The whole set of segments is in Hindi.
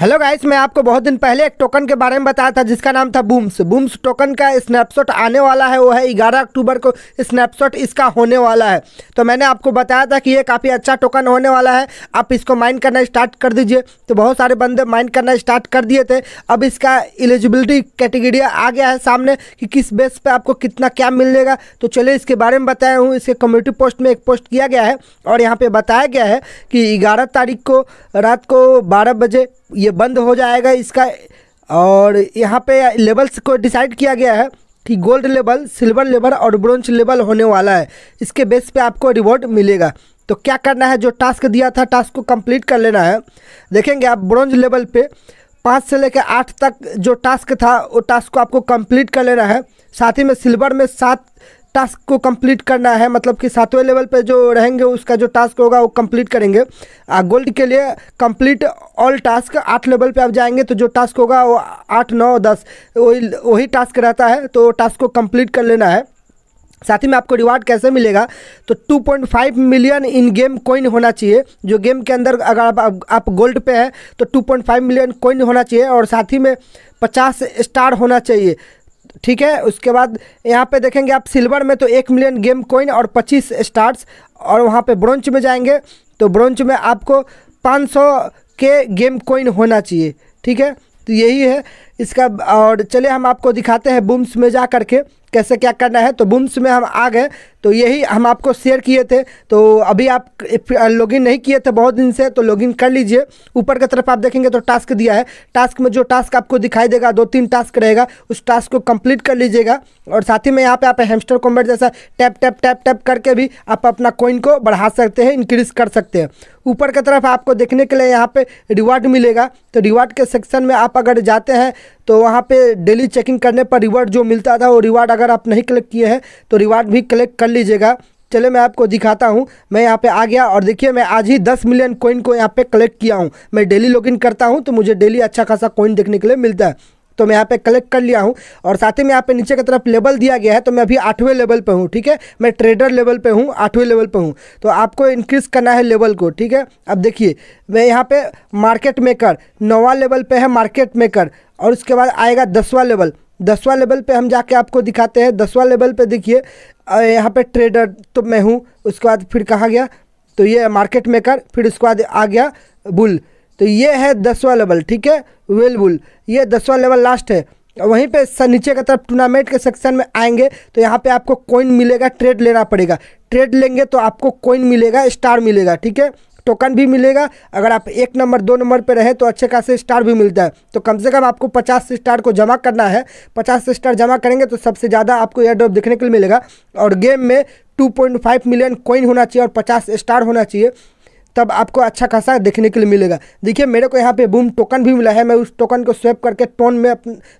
हेलो गाइस मैं आपको बहुत दिन पहले एक टोकन के बारे में बताया था जिसका नाम था बूम्स बूम्स टोकन का स्नैपशॉट आने वाला है वो है 11 अक्टूबर को स्नैपशॉट इसका होने वाला है तो मैंने आपको बताया था कि ये काफ़ी अच्छा टोकन होने वाला है आप इसको माइन करना स्टार्ट कर दीजिए तो बहुत सारे बंदे माइन करना स्टार्ट कर दिए थे अब इसका एलिजिबिलिटी कैटेगरिया आ गया है सामने कि किस बेस पर आपको कितना क्या मिलेगा तो चलिए इसके बारे में बताया हूँ इसके कम्युनिटी पोस्ट में एक पोस्ट किया गया है और यहाँ पर बताया गया है कि ग्यारह तारीख को रात को बारह बजे ये ये बंद हो जाएगा इसका और यहाँ पे लेवल्स को डिसाइड किया गया है कि गोल्ड लेवल सिल्वर लेवल और ब्रॉन्ज लेवल होने वाला है इसके बेस पे आपको रिवॉर्ड मिलेगा तो क्या करना है जो टास्क दिया था टास्क को कंप्लीट कर लेना है देखेंगे आप ब्रॉन्ज लेवल पे पाँच से लेकर आठ तक जो टास्क था वो टास्क को आपको कंप्लीट कर लेना है साथ ही में सिल्वर में सात टास्क को कंप्लीट करना है मतलब कि सातवें लेवल पे जो रहेंगे उसका जो टास्क होगा वो कंप्लीट करेंगे आ, गोल्ड के लिए कंप्लीट ऑल टास्क आठ लेवल पे आप जाएंगे तो जो टास्क होगा वो आठ नौ दस वही वही टास्क रहता है तो टास्क को कंप्लीट कर लेना है साथ ही में आपको रिवार्ड कैसे मिलेगा तो 2.5 मिलियन इन गेम कोइन होना चाहिए जो गेम के अंदर अगर आप, आप, गोल्ड पे हैं तो 2.5 मिलियन कोइन होना चाहिए और साथ ही में 50 स्टार होना चाहिए ठीक है उसके बाद यहाँ पे देखेंगे आप सिल्वर में तो एक मिलियन गेम कोइन और पच्चीस स्टार्स और वहाँ पे ब्रोंच में जाएंगे तो ब्रोंच में आपको 500 के गेम कोइन होना चाहिए ठीक है तो यही है इसका और चलिए हम आपको दिखाते हैं बूम्स में जा करके कैसे क्या करना है तो बुम्स में हम आ गए तो यही हम आपको शेयर किए थे तो अभी आप लॉगिन नहीं किए थे बहुत दिन से तो लॉगिन कर लीजिए ऊपर की तरफ आप देखेंगे तो टास्क दिया है टास्क में जो टास्क आपको दिखाई देगा दो तीन टास्क रहेगा उस टास्क को कंप्लीट कर लीजिएगा और साथ ही में यहाँ पे आप हेमस्टर कॉम्बेट जैसा टैप टैप टैप टैप करके भी आप अपना कोइन को बढ़ा सकते हैं इंक्रीज़ कर सकते हैं ऊपर की तरफ आपको देखने के लिए यहाँ पे रिवार्ड मिलेगा तो रिवार्ड के सेक्शन में आप अगर जाते हैं तो वहाँ पे डेली चेकिंग करने पर रिवार्ड जो मिलता था वो रिवार्ड अगर आप नहीं कलेक्ट किए हैं तो रिवार्ड भी कलेक्ट कर लीजिएगा चले मैं आपको दिखाता हूँ मैं यहाँ पे आ गया और देखिए मैं आज ही 10 मिलियन कोइन को यहाँ पे कलेक्ट किया हूँ मैं डेली लॉगिन करता हूँ तो मुझे डेली अच्छा खासा कोइन देखने के लिए मिलता है तो मैं यहाँ पे कलेक्ट कर लिया हूँ और साथ ही में यहाँ पे नीचे की तरफ लेवल दिया गया है तो मैं अभी आठवें लेवल पर हूँ ठीक है मैं ट्रेडर लेवल पर हूँ आठवें लेवल पर हूँ तो आपको इंक्रीज़ करना है लेवल को ठीक है अब देखिए मैं यहाँ पर मार्केट मेकर नौवा लेवल पर है मार्केट मेकर और उसके बाद आएगा दसवा लेवल दसवा लेवल पे हम जाके आपको दिखाते हैं दसवा लेवल पे देखिए यहाँ पे ट्रेडर तो मैं हूँ उसके बाद फिर कहा गया तो ये मार्केट मेकर फिर उसके बाद आ गया बुल तो ये है दसवां लेवल ठीक है वेलबुल ये दसवां लेवल लास्ट है वहीं पे नीचे की तरफ टूर्नामेंट के सेक्शन में आएंगे तो यहाँ पे आपको कोइन मिलेगा ट्रेड लेना पड़ेगा ट्रेड लेंगे तो आपको कोइन मिलेगा स्टार मिलेगा ठीक है टोकन भी मिलेगा अगर आप एक नंबर दो नंबर पे रहे तो अच्छे खासे स्टार भी मिलता है तो कम से कम आपको पचास स्टार को जमा करना है पचास स्टार जमा करेंगे तो सबसे ज़्यादा आपको एयर ड्रॉप देखने के लिए मिलेगा और गेम में 2.5 मिलियन कोइन होना चाहिए और 50 स्टार होना चाहिए तब आपको अच्छा खासा देखने के लिए मिलेगा देखिए मेरे को यहाँ पे बूम टोकन भी मिला है मैं उस टोकन को स्वेप करके टोन में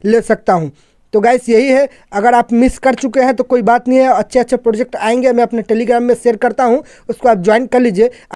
ले सकता हूँ तो गैस यही है अगर आप मिस कर चुके हैं तो कोई बात नहीं है अच्छे अच्छे प्रोजेक्ट आएंगे मैं अपने टेलीग्राम में शेयर करता हूँ उसको आप ज्वाइन कर लीजिए